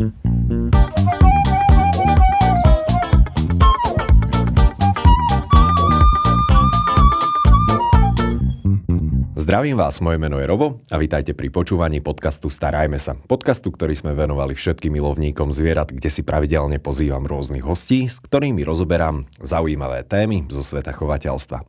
Zdravím vás, moje meno je Robo a vitajte pri počúvaní podcastu Starajme sa. Podcastu, ktorý sme venovali všetkým milovníkom zvierat, kde si pravidelne pozývam rôznych hostí, s ktorými rozoberám zaujímavé témy zo sveta chovateľstva.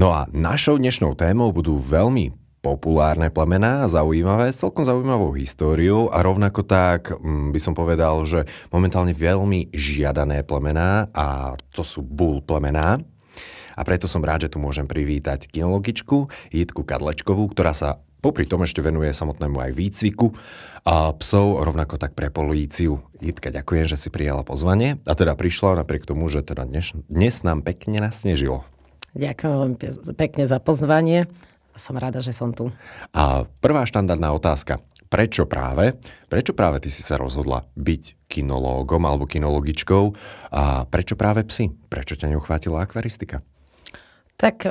No a našou dnešnou témou budú veľmi populárne plemená, zaujímavé, s celkom zaujímavou históriou a rovnako tak mm, by som povedal, že momentálne veľmi žiadané plemená a to sú bull plemená. A preto som rád, že tu môžem privítať kinologičku Jitku Kadlečkovú, ktorá sa popri tom ešte venuje samotnému aj výcviku a psov, rovnako tak pre políciu. Jitka, ďakujem, že si prijala pozvanie a teda prišla napriek tomu, že teda dnes, dnes nám pekne nasnežilo. Ďakujem pekne za pozvanie som rada, že som tu. A prvá štandardná otázka. Prečo práve? Prečo práve ty si sa rozhodla byť kinológom alebo kinologičkou? A prečo práve psi? Prečo ťa neuchvátila akvaristika? Tak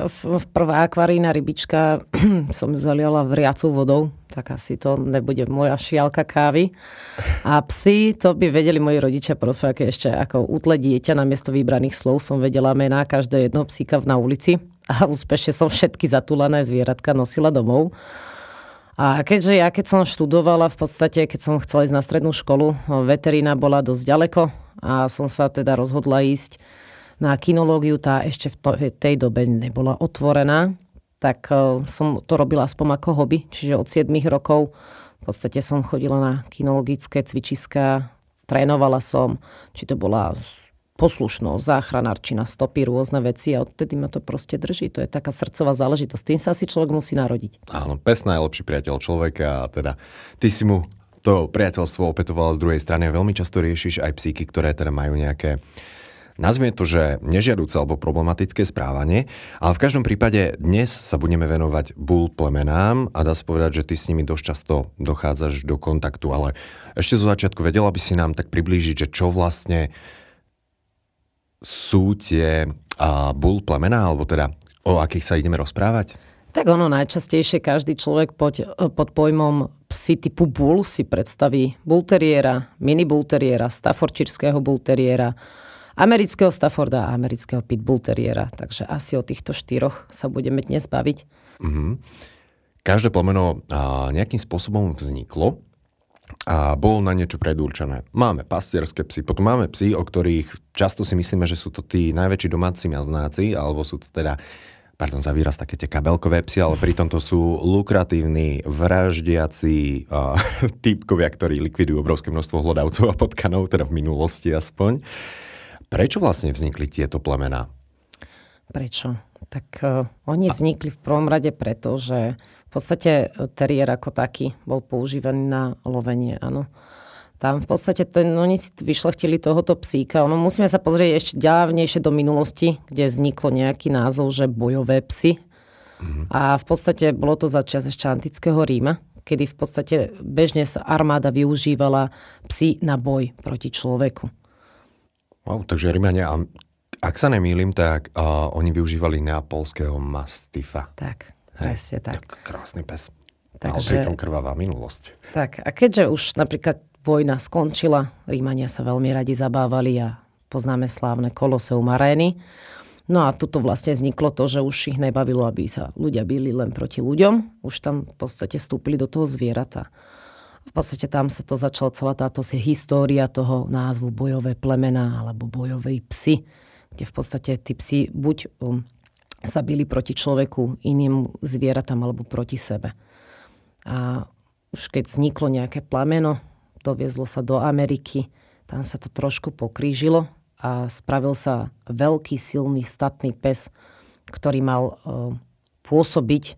prvá akvarína rybička som zaliala vriacou vodou, tak asi to nebude moja šialka kávy. A psi, to by vedeli moji rodičia porozprávať ešte ako útle dieťa, namiesto vybraných slov som vedela mená každé jedno psíka na ulici a úspešne som všetky zatúlané zvieratka nosila domov. A keďže ja, keď som študovala, v podstate, keď som chcela ísť na strednú školu, veterína bola dosť ďaleko a som sa teda rozhodla ísť na kinológiu, tá ešte v, v tej dobe nebola otvorená, tak som to robila aspoň ako hobby, čiže od 7 rokov v podstate som chodila na kinologické cvičiska, trénovala som, či to bola poslušnosť, záchranárčina, stopy, rôzne veci a odtedy ma to proste drží. To je taká srdcová záležitosť. Tým sa si človek musí narodiť. Áno, pes najlepší priateľ človeka a teda ty si mu to priateľstvo opetovala z druhej strany. Veľmi často riešiš aj psíky, ktoré teda majú nejaké Nazvime to, že nežiaduce alebo problematické správanie, ale v každom prípade dnes sa budeme venovať bull plemenám a dá sa povedať, že ty s nimi dosť často dochádzaš do kontaktu, ale ešte zo začiatku vedela by si nám tak priblížiť, že čo vlastne sú tie uh, bul plemená, alebo teda o akých sa ideme rozprávať? Tak ono najčastejšie každý človek pod, pod pojmom psi typu bull si predstaví bulteriera, mini bulteriera, staforčírskeho bulteriera, amerického Stafforda a amerického pit bulteriera. Takže asi o týchto štyroch sa budeme dnes baviť. Mm-hmm. Každé plemeno nejakým spôsobom vzniklo a bol na niečo predurčené. Máme pastierské psy, potom máme psy, o ktorých často si myslíme, že sú to tí najväčší domáci maznáci, alebo sú to teda pardon za výraz, také tie kabelkové psy, ale pritom to sú lukratívni, vraždiaci uh, typkovia, ktorí likvidujú obrovské množstvo hlodavcov a potkanov, teda v minulosti aspoň. Prečo vlastne vznikli tieto plemená? Prečo? Tak uh, oni vznikli v prvom rade preto, že v podstate e, teriér ako taký bol používaný na lovenie, áno. Tam v podstate ten, oni si vyšlechtili tohoto psíka. Ono, musíme sa pozrieť ešte ďalnejšie do minulosti, kde vzniklo nejaký názov, že bojové psy. Mm-hmm. A v podstate bolo to čas ešte antického Ríma, kedy v podstate bežne sa armáda využívala psy na boj proti človeku. Wow, takže Rímania, ak sa nemýlim, tak uh, oni využívali neapolského mastifa. Tak. Presne tak. Krásny pes. Takže, Ale pritom krvavá minulosť. Tak, a keďže už napríklad vojna skončila, Rímania sa veľmi radi zabávali a poznáme slávne Koloseum arény. No a tuto vlastne vzniklo to, že už ich nebavilo, aby sa ľudia byli len proti ľuďom. Už tam v podstate vstúpili do toho zvierata. V podstate tam sa to začala celá táto história toho názvu bojové plemena alebo bojovej psy, kde v podstate tí psi buď um, sa bili proti človeku, iným zvieratám alebo proti sebe. A už keď vzniklo nejaké plameno, doviezlo sa do Ameriky, tam sa to trošku pokrížilo a spravil sa veľký, silný, statný pes, ktorý mal e, pôsobiť e,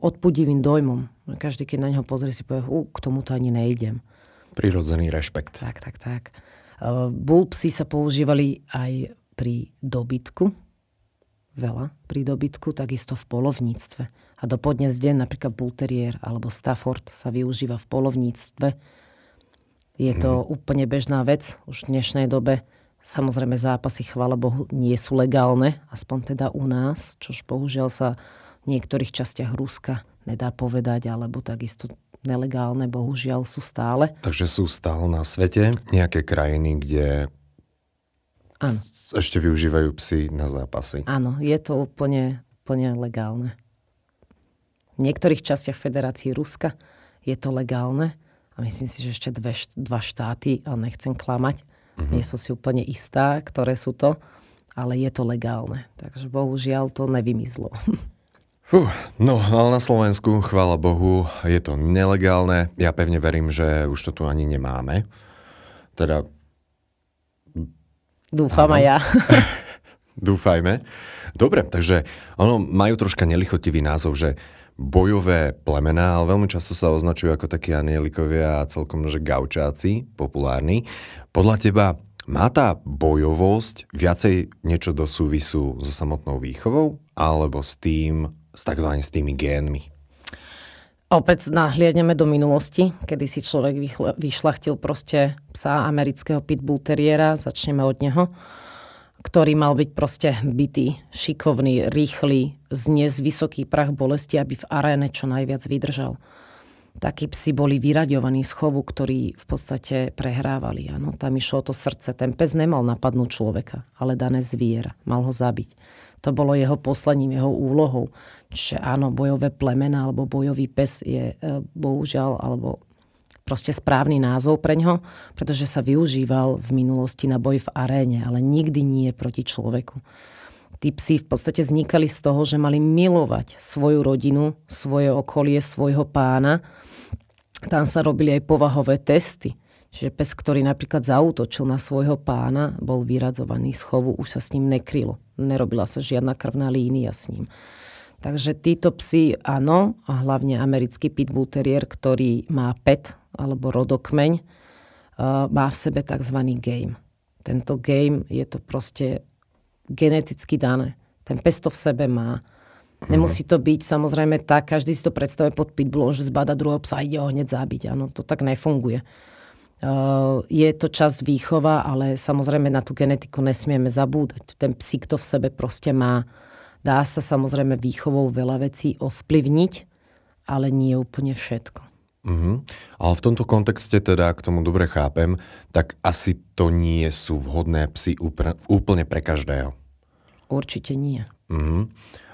odpudivým dojmom. Každý, keď na neho pozrie, si povie, k tomu to ani nejdem. Prirodzený rešpekt. Tak, tak, tak. E, bulbsy sa používali aj pri dobytku, veľa pri dobytku, takisto v polovníctve. A do podnes deň napríklad Bulterier alebo Stafford sa využíva v polovníctve. Je to mm. úplne bežná vec už v dnešnej dobe. Samozrejme zápasy, chvála Bohu, nie sú legálne, aspoň teda u nás, čož bohužiaľ sa v niektorých častiach Ruska nedá povedať, alebo takisto nelegálne, bohužiaľ, sú stále. Takže sú stále na svete nejaké krajiny, kde ano ešte využívajú psy na zápasy. Áno, je to úplne, úplne legálne. V niektorých častiach Federácií Ruska je to legálne a myslím si, že ešte dve, dva štáty, ale nechcem klamať, uh-huh. nie som si úplne istá, ktoré sú to, ale je to legálne. Takže bohužiaľ to nevymizlo. Uh, no, ale na Slovensku, chvála Bohu, je to nelegálne. Ja pevne verím, že už to tu ani nemáme. Teda Dúfam aj ja. Dúfajme. Dobre, takže ono majú troška nelichotivý názov, že bojové plemená, ale veľmi často sa označujú ako takí anielikovia a celkom že gaučáci, populárni. Podľa teba má tá bojovosť viacej niečo do súvisu so samotnou výchovou alebo s tým, s takzvaným s tými génmi? Opäť nahliadneme do minulosti, kedy si človek vyšlachtil proste psa amerického pitbull teriera, začneme od neho, ktorý mal byť proste bytý, šikovný, rýchly, znes vysoký prach bolesti, aby v aréne čo najviac vydržal. Takí psi boli vyraďovaní z chovu, ktorí v podstate prehrávali. Ano, tam išlo to srdce. Ten pes nemal napadnúť človeka, ale dané zviera. Mal ho zabiť. To bolo jeho poslaním, jeho úlohou. Čiže áno, bojové plemena alebo bojový pes je e, bohužiaľ alebo proste správny názov pre ňo, pretože sa využíval v minulosti na boj v aréne, ale nikdy nie proti človeku. Tí psi v podstate vznikali z toho, že mali milovať svoju rodinu, svoje okolie, svojho pána. Tam sa robili aj povahové testy Čiže pes, ktorý napríklad zautočil na svojho pána, bol vyradzovaný z chovu, už sa s ním nekrylo. Nerobila sa žiadna krvná línia s ním. Takže títo psi, áno, a hlavne americký pitbull terrier, ktorý má pet alebo rodokmeň, eh, má v sebe tzv. game. Tento game je to proste geneticky dané. Ten pes to v sebe má. Mhm. Nemusí to byť samozrejme tak, každý si to predstavuje pod pitbullom, že zbada druhého psa a ide ho hneď zabiť. Áno, to tak nefunguje Eh, je to čas výchova, ale samozrejme na tú genetiku nesmieme zabúdať. Ten psík to v sebe proste má. Dá sa samozrejme výchovou veľa vecí ovplyvniť, ale nie úplne všetko. Uh-huh. Ale v tomto kontexte teda, k tomu dobre chápem, tak asi to nie sú vhodné psy úplne pre každého. Určite nie. Uh-huh.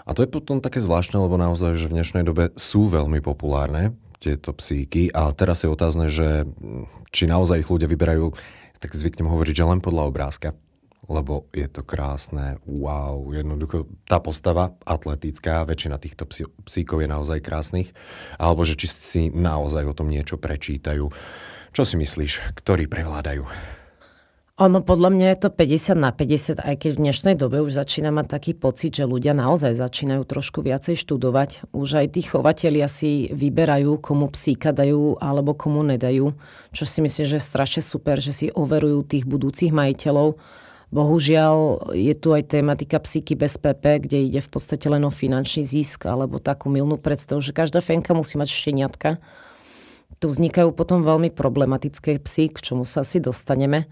A to je potom také zvláštne, lebo naozaj, že v dnešnej dobe sú veľmi populárne tieto psíky. A teraz je otázne, že či naozaj ich ľudia vyberajú, tak zvyknem hovoriť, že len podľa obrázka lebo je to krásne, wow, jednoducho tá postava atletická, väčšina týchto psí, psíkov je naozaj krásnych, alebo že či si naozaj o tom niečo prečítajú. Čo si myslíš, ktorí prevládajú? Ono podľa mňa je to 50 na 50, aj keď v dnešnej dobe už začína mať taký pocit, že ľudia naozaj začínajú trošku viacej študovať. Už aj tí chovatelia si vyberajú, komu psíka dajú alebo komu nedajú, čo si myslím, že je strašne super, že si overujú tých budúcich majiteľov. Bohužiaľ je tu aj tematika psíky bez PP, kde ide v podstate len o finančný zisk alebo takú milnú predstavu, že každá fenka musí mať šteniatka. Tu vznikajú potom veľmi problematické psy, k čomu sa asi dostaneme.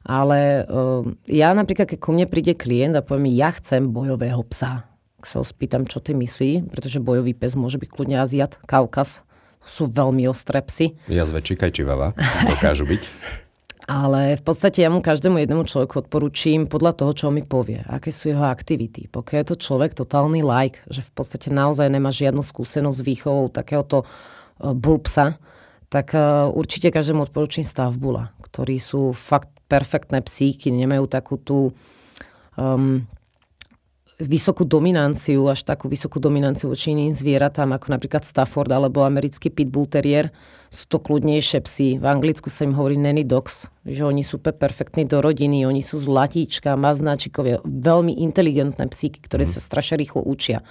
Ale uh, ja napríklad, keď ku mne príde klient a povie mi, ja chcem bojového psa, tak sa ho spýtam, čo ty myslí, pretože bojový pes môže byť kľudne Aziat, Kaukaz. Sú veľmi ostré psy. Ja zväčší kajčivava, dokážu byť. Ale v podstate ja mu každému jednému človeku odporúčim podľa toho, čo mi povie, aké sú jeho aktivity. Pokiaľ je to človek totálny like, že v podstate naozaj nemá žiadnu skúsenosť s výchovou takéhoto eh, bulpsa, tak eh, určite každému odporúčim stavbula, ktorí sú fakt perfektné psíky, nemajú takú tú um, vysokú dominanciu, až takú vysokú dominanciu voči iným zvieratám, ako napríklad Stafford alebo americký Pitbull Terrier. Sú to kľudnejšie psy. V Anglicku sa im hovorí nanny dogs, že oni sú perfektní do rodiny, oni sú zlatíčka, maznáčikovia, veľmi inteligentné psíky, ktoré mhm. sa strašne rýchlo učia.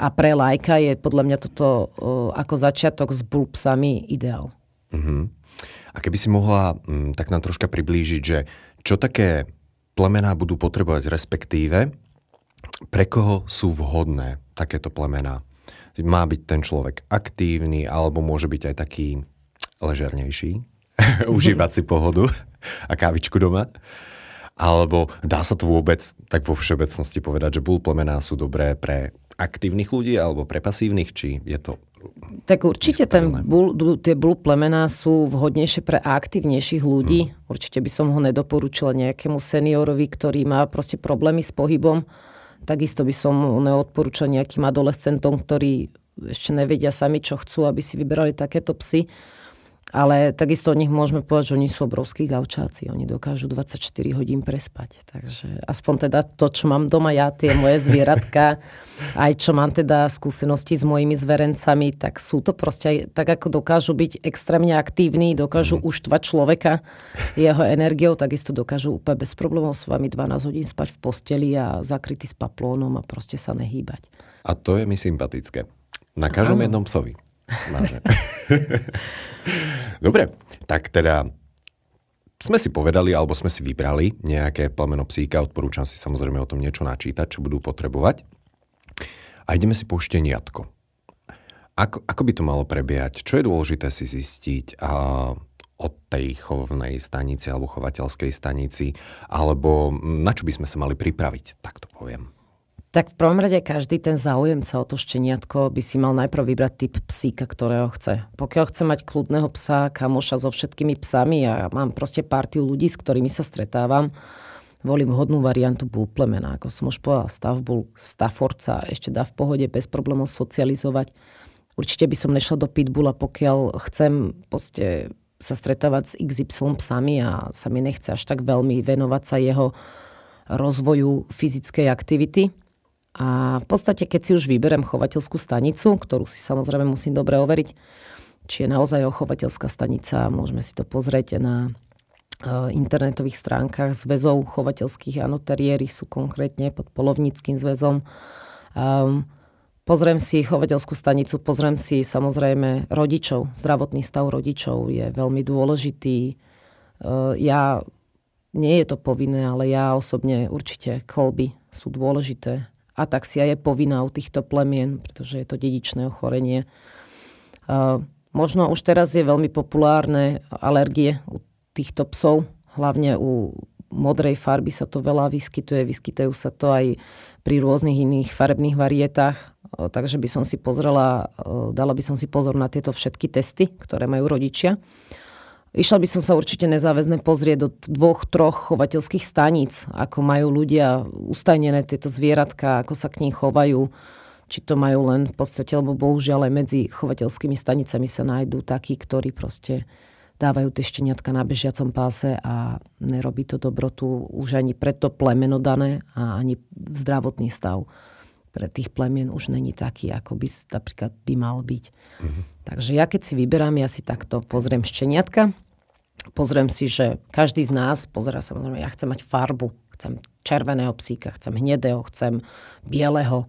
A pre lajka je podľa mňa toto ako začiatok s bulbsami ideál. Mm-hmm. A keby si mohla m, mm, tak nám troška priblížiť, že čo také plemená budú potrebovať, respektíve pre koho sú vhodné takéto plemená. Má byť ten človek aktívny, alebo môže byť aj taký ležernejší, užívať si pohodu a kávičku doma. Alebo dá sa to vôbec tak vo všeobecnosti povedať, že bull plemená sú dobré pre aktívnych ľudí alebo pre pasívnych, či je to tak určite ten bul, tie bul plemená sú vhodnejšie pre aktívnejších ľudí. Mm. Určite by som ho nedoporučila nejakému seniorovi, ktorý má proste problémy s pohybom. Takisto by som neodporúčal nejakým adolescentom, ktorí ešte nevedia sami, čo chcú, aby si vyberali takéto psy. Ale takisto od nich môžeme povedať, že oni sú obrovskí gaučáci. Oni dokážu 24 hodín prespať. Takže aspoň teda to, čo mám doma ja, tie moje zvieratka, aj čo mám teda skúsenosti s mojimi zverencami, tak sú to proste aj, tak, ako dokážu byť extrémne aktívni, dokážu mm. uštvať človeka jeho energiou, takisto dokážu úplne bez problémov s vami 12 hodín spať v posteli a zakrytý s paplónom a proste sa nehýbať. A to je mi sympatické. Na každom ano. jednom psovi. Dobre, tak teda sme si povedali, alebo sme si vybrali nejaké plameno psíka, odporúčam si samozrejme o tom niečo načítať, čo budú potrebovať. A ideme si po šteniatko. Ako, ako by to malo prebiehať? Čo je dôležité si zistiť a, od tej chovnej stanici alebo chovateľskej stanici? Alebo na čo by sme sa mali pripraviť? Tak to poviem. Tak v prvom rade každý ten záujemca o to šteniatko by si mal najprv vybrať typ psíka, ktorého chce. Pokiaľ chce mať kľudného psa, kamoša so všetkými psami a ja mám proste partiu ľudí, s ktorými sa stretávam, volím hodnú variantu búplemena. Ako som už povedala, stavbu a ešte dá v pohode bez problémov socializovať. Určite by som nešla do pitbula, pokiaľ chcem poste sa stretávať s XY psami a sa mi nechce až tak veľmi venovať sa jeho rozvoju fyzickej aktivity. A v podstate, keď si už vyberem chovateľskú stanicu, ktorú si samozrejme musím dobre overiť, či je naozaj chovateľská stanica, môžeme si to pozrieť na e, internetových stránkach zväzov chovateľských. anoteriéry sú konkrétne pod polovníckým zväzom. Um, pozriem si chovateľskú stanicu, pozriem si samozrejme rodičov. Zdravotný stav rodičov je veľmi dôležitý. Uh, ja, nie je to povinné, ale ja osobne určite kolby sú dôležité. Ataxia je povinná u týchto plemien, pretože je to dedičné ochorenie. Možno už teraz je veľmi populárne alergie u týchto psov, hlavne u modrej farby sa to veľa vyskytuje, vyskytajú sa to aj pri rôznych iných farebných varietách, takže by som si pozrela, dala by som si pozor na tieto všetky testy, ktoré majú rodičia. Išla by som sa určite nezáväzne pozrieť do dvoch, troch chovateľských staníc, ako majú ľudia ustajnené tieto zvieratka, ako sa k ním chovajú, či to majú len v podstate, lebo bohužiaľ aj medzi chovateľskými stanicami sa nájdú takí, ktorí proste dávajú tie šteniatka na bežiacom páse a nerobí to dobrotu už ani preto plemeno dané a ani zdravotný stav pre tých plemien už není taký, ako by napríklad by mal byť. Uh-huh. Takže ja keď si vyberám, ja si takto pozriem šteniatka, pozriem si, že každý z nás pozera samozrejme, ja chcem mať farbu, chcem červeného psíka, chcem hnedého, chcem bieleho.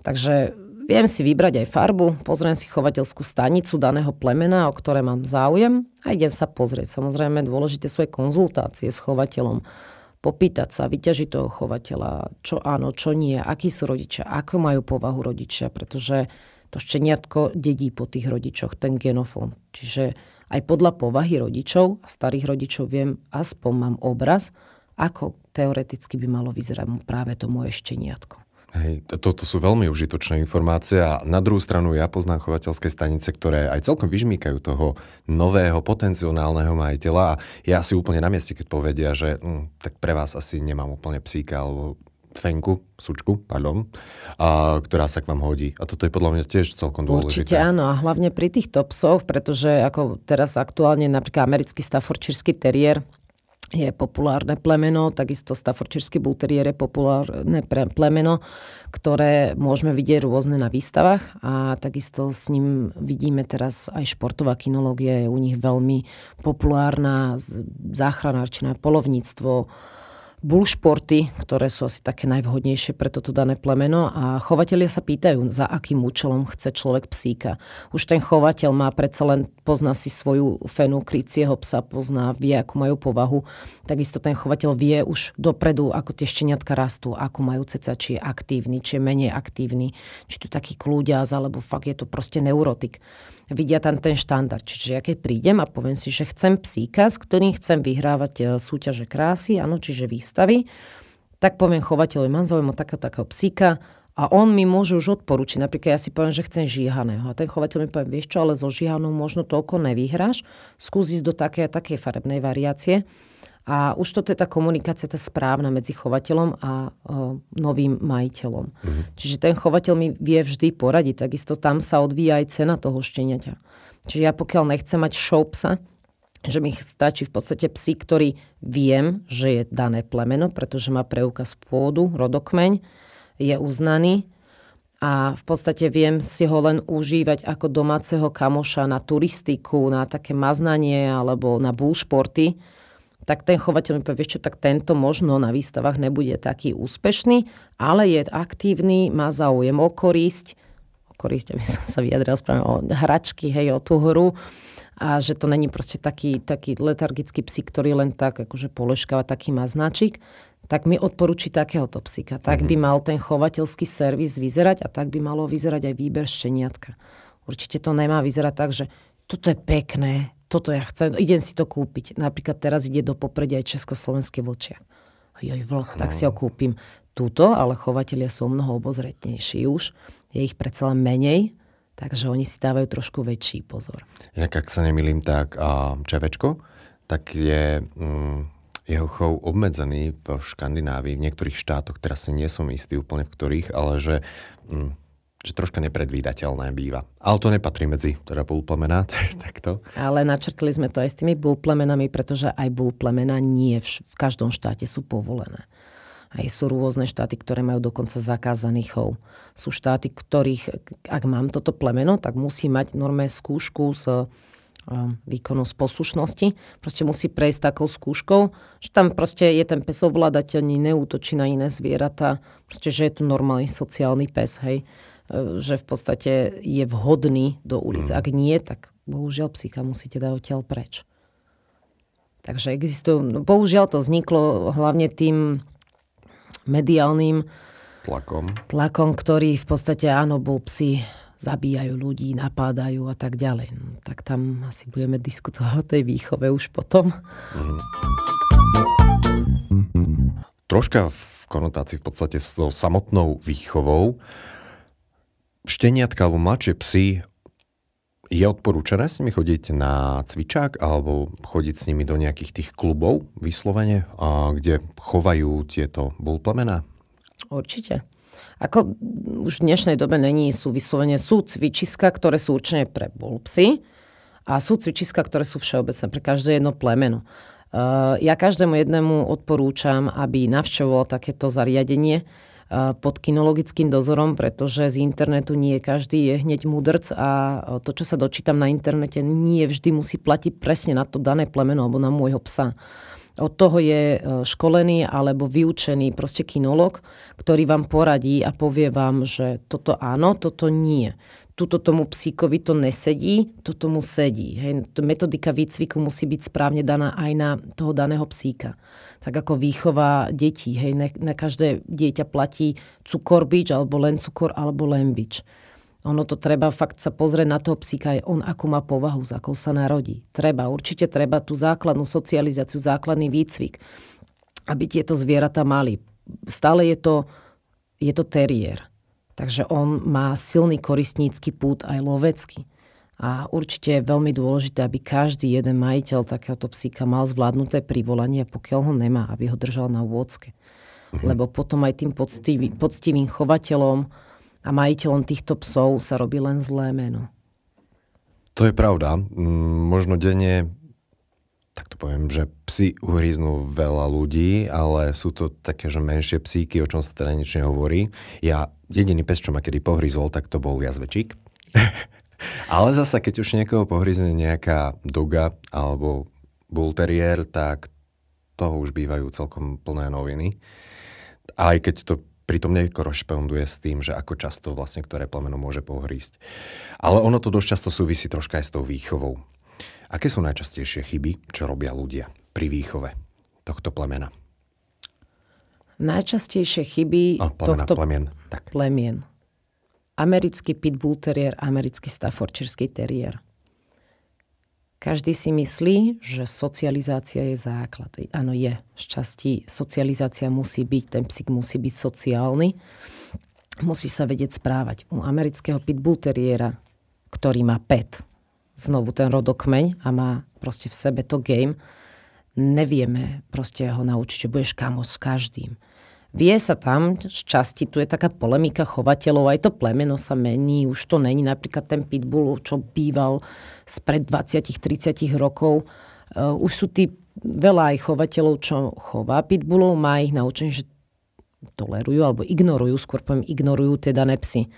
Takže viem si vybrať aj farbu, pozriem si chovateľskú stanicu daného plemena, o ktoré mám záujem a idem sa pozrieť. Samozrejme, dôležité sú aj konzultácie s chovateľom popýtať sa, vyťažiť toho chovateľa, čo áno, čo nie, akí sú rodičia, ako majú povahu rodičia, pretože to šteniatko dedí po tých rodičoch, ten genofón. Čiže aj podľa povahy rodičov, starých rodičov viem, aspoň mám obraz, ako teoreticky by malo vyzerať práve to moje šteniatko. Hej, toto sú veľmi užitočné informácie a na druhú stranu ja poznám chovateľské stanice, ktoré aj celkom vyžmýkajú toho nového potenciálneho majiteľa a ja si úplne na mieste, keď povedia, že hm, tak pre vás asi nemám úplne psíka alebo fenku, sučku, pardon, a, ktorá sa k vám hodí. A toto je podľa mňa tiež celkom dôležité. Určite áno, a hlavne pri týchto psoch, pretože ako teraz aktuálne napríklad americký staforčírsky terier je populárne plemeno, takisto Staffordshire Terrier je populárne plemeno, ktoré môžeme vidieť rôzne na výstavách a takisto s ním vidíme teraz aj športová kinológia je u nich veľmi populárna, záchranárčina, polovníctvo, športy, ktoré sú asi také najvhodnejšie pre toto dané plemeno a chovatelia sa pýtajú, za akým účelom chce človek psíka. Už ten chovateľ má predsa len, pozná si svoju fenu krycieho psa, pozná, vie, ako majú povahu. Takisto ten chovateľ vie už dopredu, ako tie šteniatka rastú, ako majú ceca, či je aktívny, či je menej aktívny, či tu taký kľúďaz, alebo fakt je to proste neurotik vidia tam ten štandard. Čiže ja keď prídem a poviem si, že chcem psíka, s ktorým chcem vyhrávať e, súťaže krásy, áno, čiže výstavy, tak poviem chovateľovi, mám záujem takého, takého psíka, a on mi môže už odporučiť. Napríklad ja si poviem, že chcem žíhaného. A ten chovateľ mi povie, vieš čo, ale so žíhanou možno toľko nevyhráš. Skús ísť do také a také farebnej variácie. A už toto je tá komunikácia tá správna medzi chovateľom a uh, novým majiteľom. Mm-hmm. Čiže ten chovateľ mi vie vždy poradiť. Takisto tam sa odvíja aj cena toho šteniaťa. Čiže ja pokiaľ nechcem mať show psa, že mi stačí v podstate psi, ktorý viem, že je dané plemeno, pretože má preukaz pôdu, rodokmeň, je uznaný a v podstate viem si ho len užívať ako domáceho kamoša na turistiku, na také maznanie alebo na búšporty tak ten chovateľ mi povie, vieš čo, tak tento možno na výstavách nebude taký úspešný, ale je aktívny, má záujem o korisť, o korisť, aby som sa vyjadrila správne, o hračky, hej, o tú hru, a že to není proste taký, taký letargický psík, ktorý len tak akože poleškáva, taký má značík, tak mi odporúči takéhoto psíka. Tak by mhm. mal ten chovateľský servis vyzerať a tak by malo vyzerať aj výber šteniatka. Určite to nemá vyzerať tak, že toto je pekné, toto ja chcem, idem si to kúpiť. Napríklad teraz ide do popredia aj československé vočia. Joj, vlh, tak si ho no. kúpim. tuto, ale chovatelia sú mnoho obozretnejší už. Je ich predsa len menej, takže oni si dávajú trošku väčší pozor. Inak, ak sa nemýlim, tak a čevečko, tak je mm, jeho chov obmedzený v Škandinávii, v niektorých štátoch, teraz si nie som istý úplne v ktorých, ale že mm, že troška nepredvídateľné býva. Ale to nepatrí medzi teda búlplemená, takto. Ale načrtli sme to aj s tými búlplemenami, pretože aj búlplemená nie v, v každom štáte sú povolené. Aj sú rôzne štáty, ktoré majú dokonca zakázaný chov. Sú štáty, ktorých, ak mám toto plemeno, tak musí mať normé skúšku z eh, výkonu z poslušnosti. Proste musí prejsť takou skúškou, že tam proste je ten pes ovládateľný, neútočí na iné zvieratá. Proste, že je to normálny sociálny pes, hej. E, že v podstate je vhodný do ulice. Mm. Ak nie, tak bohužiaľ psíka musíte dať odtiaľ preč. Takže existujú, no bohužiaľ to vzniklo hlavne tým mediálnym tlakom, tlakom ktorý v podstate áno, bo psi zabíjajú ľudí, napádajú a tak ďalej. No, tak tam asi budeme diskutovať o tej výchove už potom. Mm. Troška v konotácii v podstate s samotnou výchovou šteniatka alebo mladšie psy je odporúčané s nimi chodiť na cvičák alebo chodiť s nimi do nejakých tých klubov vyslovene, a kde chovajú tieto bulplemená? Určite. Ako už v dnešnej dobe není, sú vyslovene, sú cvičiska, ktoré sú určené pre bulpsy a sú cvičiska, ktoré sú všeobecné pre každé jedno plemeno. Ehm, ja každému jednému odporúčam, aby navštevoval takéto zariadenie, E, pod kinologickým dozorom, pretože z internetu nie každý je hneď mudrc a to, čo sa dočítam na internete, nie vždy musí platiť presne na to dané plemeno alebo na môjho psa. Od toho je e, školený alebo vyučený proste kinolog, ktorý vám poradí a povie vám, že toto áno, toto nie tuto tomu psíkovi to nesedí, to tomu sedí. Hej. Metodika výcviku musí byť správne daná aj na toho daného psíka. Tak ako výchova detí. Hej. Na, na každé dieťa platí cukorbič, alebo len cukor, alebo len bič. Ono to treba fakt sa pozrieť na toho psíka, aj on akú má povahu, s akou sa narodí. Treba, určite treba tú základnú socializáciu, základný výcvik, aby tieto zvieratá mali. Stále je to, je to teriér Takže on má silný koristnícky pút aj lovecký. A určite je veľmi dôležité, aby každý jeden majiteľ takéhoto psíka mal zvládnuté privolanie, pokiaľ ho nemá, aby ho držal na úvodzke. Mhm. Lebo potom aj tým poctivý, poctivým chovateľom a majiteľom týchto psov sa robí len zlé meno. To je pravda. Mm, možno denne tak to poviem, že psi uhryznú veľa ľudí, ale sú to také, že menšie psíky, o čom sa teda nič nehovorí. Ja jediný pes, čo ma kedy pohryzol, tak to bol jazvečík. ale zasa, keď už niekoho pohryzne nejaká doga alebo bulteriér, tak toho už bývajú celkom plné noviny. Aj keď to pritom nekorešponduje s tým, že ako často vlastne ktoré plemeno môže pohrísť. Ale ono to dosť často súvisí troška aj s tou výchovou. Aké sú najčastejšie chyby, čo robia ľudia pri výchove tohto plemena? Najčastejšie chyby o, plemena, tohto plemien. Tak. plemien. Americký pitbull terrier, americký staffordshire terrier. Každý si myslí, že socializácia je základ. Áno, je. V časti socializácia musí byť, ten psík musí byť sociálny. Musí sa vedieť správať. U amerického pitbull teriera, ktorý má pet, znovu ten rodokmeň a má proste v sebe to game, nevieme proste ho naučiť, že budeš kamo s každým. Vie sa tam, z časti tu je taká polemika chovateľov, aj to plemeno sa mení, už to není napríklad ten pitbull, čo býval spred 20-30 rokov. E, už sú tí veľa aj chovateľov, čo chová pitbullov, má ich naučenie, že tolerujú alebo ignorujú, skôr poviem ignorujú tie dané psy.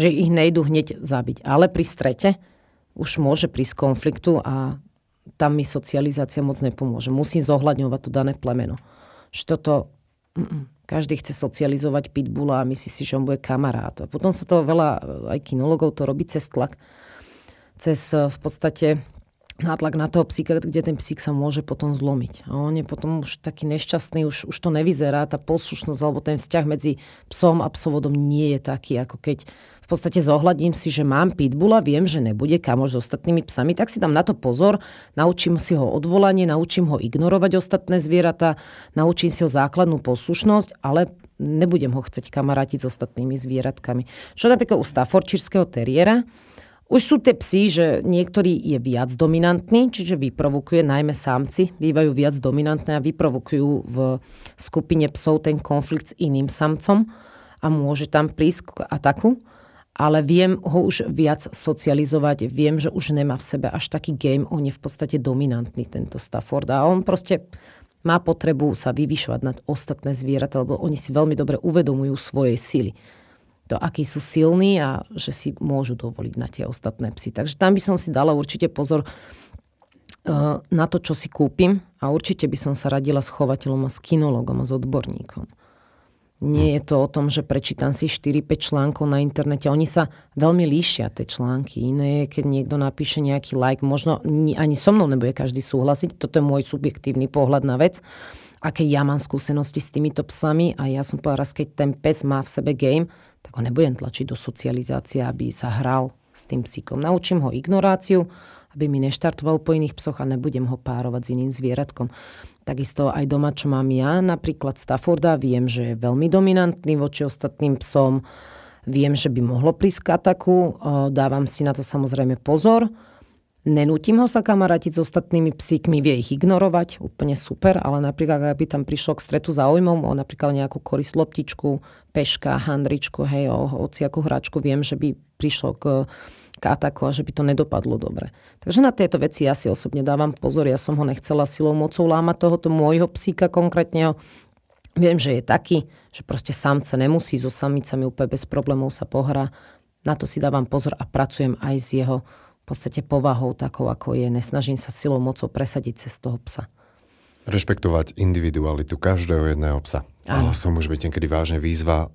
Že ich nejdu hneď zabiť. Ale pri strete už môže prísť konfliktu a tam mi socializácia moc nepomôže. Musím zohľadňovať to dané plemeno. Že toto, každý chce socializovať pitbula a myslí si, že on bude kamarát. A potom sa to veľa, aj kinologov to robí cez tlak, cez e, v podstate nátlak na toho psíka, kde ten psík sa môže potom zlomiť. A on je potom už taký nešťastný, už, už to nevyzerá, tá poslušnosť alebo ten vzťah medzi psom a psovodom nie je taký, ako keď v podstate zohľadím si, že mám pitbula, viem, že nebude kamoš s ostatnými psami, tak si dám na to pozor, naučím si ho odvolanie, naučím ho ignorovať ostatné zvieratá, naučím si ho základnú poslušnosť, ale nebudem ho chceť kamarátiť s ostatnými zvieratkami. Čo napríklad u staforčírskeho teriera, už sú tie psy, že niektorý je viac dominantný, čiže vyprovokuje, najmä sámci bývajú viac dominantné a vyprovokujú v skupine psov ten konflikt s iným samcom a môže tam prísť k ataku ale viem ho už viac socializovať, viem, že už nemá v sebe až taký game, on je v podstate dominantný tento Stafford a on proste má potrebu sa vyvyšovať nad ostatné zvieratá, lebo oni si veľmi dobre uvedomujú svoje sily. To, akí sú silní a že si môžu dovoliť na tie ostatné psy. Takže tam by som si dala určite pozor eh, na to, čo si kúpim a určite by som sa radila s chovateľom a s kinologom a s odborníkom. Nie hm. je to o tom, že prečítam si 4-5 článkov na internete. Oni sa veľmi líšia, tie články. Iné je, keď niekto napíše nejaký like, možno ani so mnou nebude každý súhlasiť. Toto je môj subjektívny pohľad na vec. Aké ja mám skúsenosti s týmito psami a ja som povedal, raz keď ten pes má v sebe game, tak ho nebudem tlačiť do socializácie, aby sa hral s tým psíkom. Naučím ho ignoráciu, aby mi neštartoval po iných psoch a nebudem ho párovať s iným zvieratkom. Takisto aj doma, čo mám ja, napríklad Stafforda, viem, že je veľmi dominantný voči ostatným psom, viem, že by mohlo prísť k ataku, dávam si na to samozrejme pozor. Nenútim ho sa kamarátiť s ostatnými psíkmi, vie ich ignorovať, úplne super, ale napríklad, aby tam prišlo k stretu záujmom o napríklad nejakú loptičku, peška, handričku, hej, o hociakú hračku, viem, že by prišlo k katako a že by to nedopadlo dobre. Takže na tieto veci ja si osobne dávam pozor, ja som ho nechcela silou mocou lámať tohoto môjho psíka konkrétneho. Viem, že je taký, že proste samca nemusí so samicami úplne bez problémov sa pohrá. Na to si dávam pozor a pracujem aj s jeho v podstate povahou takou, ako je. Nesnažím sa silou mocou presadiť cez toho psa. Rešpektovať individualitu každého jedného psa. Áno. Oh, som už byť niekedy vážne výzva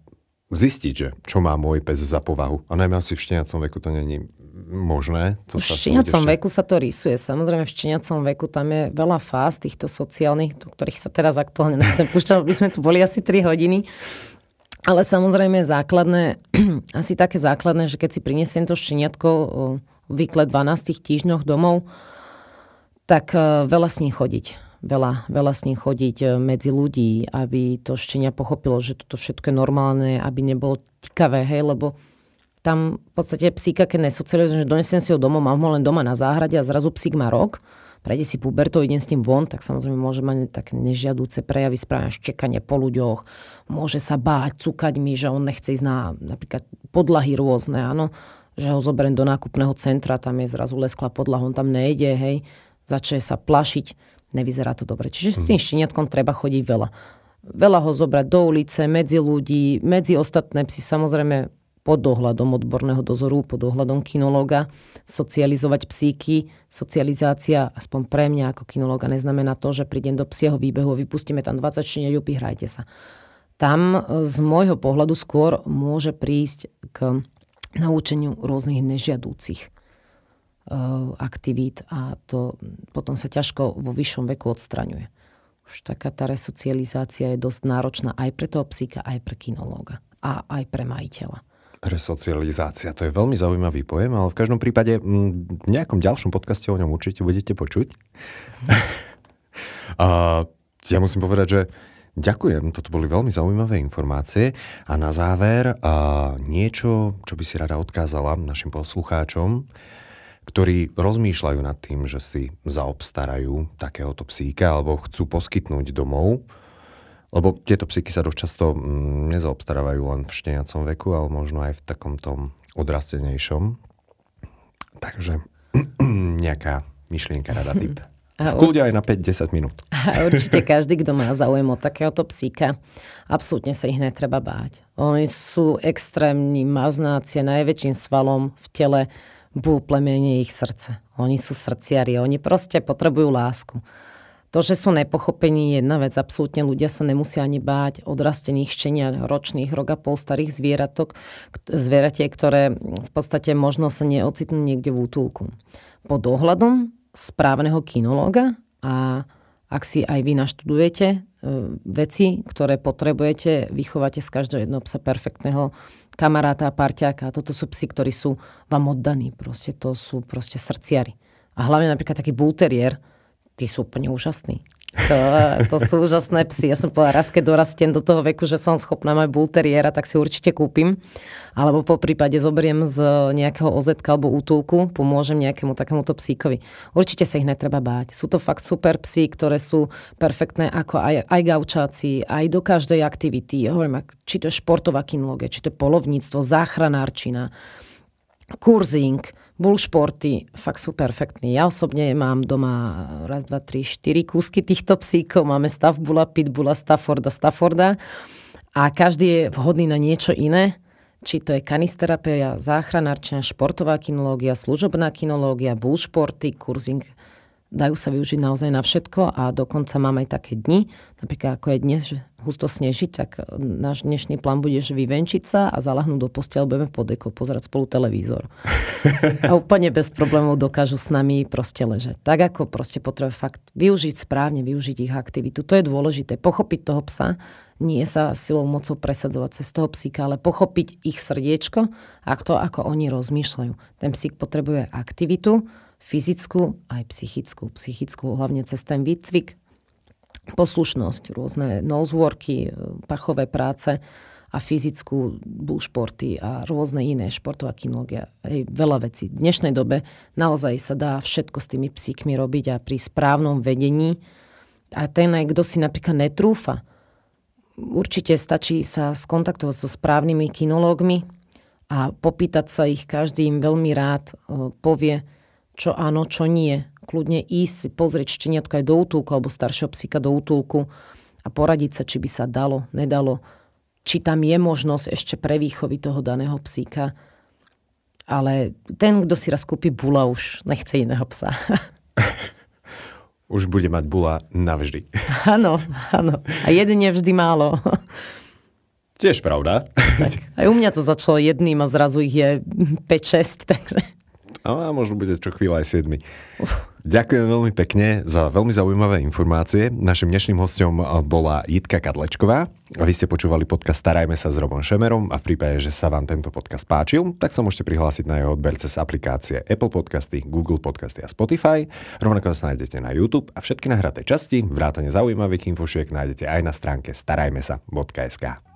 zistiť, že čo má môj pes za povahu. A najmä asi v šteniacom veku to není možné. To v šteniacom ešte... veku sa to rysuje. Samozrejme, v šteniacom veku tam je veľa fáz týchto sociálnych, do ktorých sa teraz aktuálne nechcem púšťať, by sme tu boli asi 3 hodiny. Ale samozrejme základné, asi také základné, že keď si prinesiem to šteniatko vykle 12 týždňoch domov, tak e, veľa s ním chodiť veľa, veľa s ním chodiť e, medzi ľudí, aby to štenia pochopilo, že toto všetko je normálne, aby nebolo tikavé, hej, lebo tam v podstate psíka, keď nesocializujem, že donesiem si ho domov, mám ho len doma na záhrade a zrazu psík má rok, prejde si puberto, idem s ním von, tak samozrejme môže mať také nežiadúce prejavy, správne štekanie po ľuďoch, môže sa báť, cukať mi, že on nechce ísť na napríklad podlahy rôzne, áno, že ho zoberiem do nákupného centra, tam je zrazu leskla podlaha, on tam nejde, hej, začne sa plašiť nevyzerá to dobre. Čiže s tým mhm. šteniatkom treba chodiť veľa. Veľa ho zobrať do ulice, medzi ľudí, medzi ostatné psy, samozrejme pod dohľadom odborného dozoru, pod dohľadom kinológa, socializovať psíky. Socializácia, aspoň pre mňa ako kinológa, neznamená to, že prídem do psieho výbehu a vypustíme tam 20 šteniaťov, hrajte sa. Tam e, z môjho pohľadu skôr môže prísť k naučeniu rôznych nežiadúcich Eh, aktivít a to potom sa ťažko vo vyššom veku odstraňuje. Už taká tá resocializácia je dosť náročná aj pre toho psíka, aj pre kinológa a aj pre majiteľa. Resocializácia, to je veľmi zaujímavý pojem, ale v každom prípade mm, v nejakom ďalšom podcaste o ňom určite budete počuť. Mm. a ja musím povedať, že Ďakujem, toto boli veľmi zaujímavé informácie. A na záver a eh, niečo, čo by si rada odkázala našim poslucháčom, ktorí rozmýšľajú nad tým, že si zaobstarajú takéhoto psíka alebo chcú poskytnúť domov, lebo tieto psíky sa dosť často mm, nezaobstarávajú len v šteniacom veku, ale možno aj v takomto odrastenejšom. Takže nejaká myšlienka, rada, typ. v kľude aj na 5-10 minút. A určite každý, kto má záujem o takéhoto psíka, absolútne sa ich netreba báť. Oni sú extrémni maznácie, najväčším svalom v tele, bol plemenie ich srdce. Oni sú srdciari, oni proste potrebujú lásku. To, že sú nepochopení, je jedna vec. Absolútne ľudia sa nemusia ani báť odrastených štenia ročných, rok a pol starých zvieratok, zvieratie, ktoré v podstate možno sa neocitnú niekde v útulku. Pod dohľadom správneho kinológa a ak si aj vy naštudujete e, veci, ktoré potrebujete, vychovate z každého jedného psa perfektného kamaráta a parťáka. Toto sú psy, ktorí sú vám oddaní. Proste to sú proste srdciari. A hlavne napríklad taký bulterier, tí sú úplne úžasní. To, to sú úžasné psy. Ja som povedala, raz keď dorastiem do toho veku, že som schopná mať bulteriéra, tak si určite kúpim. Alebo po prípade zoberiem z nejakého ozetka alebo útulku, pomôžem nejakému takémuto psíkovi. Určite sa ich netreba báť. Sú to fakt super psy, ktoré sú perfektné ako aj, aj gaučáci, aj do každej aktivity. Hovorím, či to je športová kinloge, či to je polovníctvo, záchranárčina, kurzing – Bull športy fakt sú perfektní. Ja osobne mám doma raz, dva, tri, štyri kúsky týchto psíkov. Máme Stavbula, bula, Stafforda, Stafforda. A každý je vhodný na niečo iné. Či to je kanisterapia, záchranárčina, športová kinológia, služobná kinológia, športy, kurzing dajú sa využiť naozaj na všetko a dokonca mám aj také dni, napríklad ako je dnes, že husto sneží, tak e, náš dnešný plán bude, že vyvenčiť sa a zalahnúť do postel, budeme pod podeko pozerať spolu televízor. a úplne bez problémov dokážu s nami proste ležať. Tak ako proste potrebuje fakt využiť správne, využiť ich aktivitu. To je dôležité. Pochopiť toho psa, nie sa silou mocou presadzovať cez toho psíka, ale pochopiť ich srdiečko a to, ako oni rozmýšľajú. Ten psík potrebuje aktivitu, fyzickú, aj psychickú. Psychickú hlavne cez ten výcvik, poslušnosť, rôzne noseworky, e, pachové práce a fyzickú športy a rôzne iné športová kinológia. aj veľa vecí. V dnešnej dobe naozaj sa dá všetko s tými psíkmi robiť a pri správnom vedení. A ten aj, kto si napríklad netrúfa, určite stačí sa skontaktovať so správnymi kinológmi a popýtať sa ich, každým veľmi rád e, povie, čo áno, čo nie. Kľudne ísť, pozrieť šteniatka aj do útulku alebo staršieho psíka do útulku a poradiť sa, či by sa dalo, nedalo. Či tam je možnosť ešte pre výchovy toho daného psíka. Ale ten, kto si raz kúpi bula, už nechce iného psa. už bude mať bula navždy. Áno, áno. A jeden vždy málo. Tiež pravda. Tak. Aj u mňa to začalo jedným a zrazu ich je 5-6, takže... No a možno bude čo chvíľa aj 7. Ďakujem veľmi pekne za veľmi zaujímavé informácie. Našim dnešným hostom eh, bola Jitka Kadlečková. A vy ste počúvali podcast Starajme sa s Robom Šemerom a v prípade, že sa vám tento podcast páčil, tak sa môžete prihlásiť na jeho odber cez aplikácie Apple Podcasty, Google Podcasty a Spotify. Rovnako sa nájdete na YouTube a všetky nahraté časti, vrátane zaujímavých infošiek nájdete aj na stránke starajmesa.sk.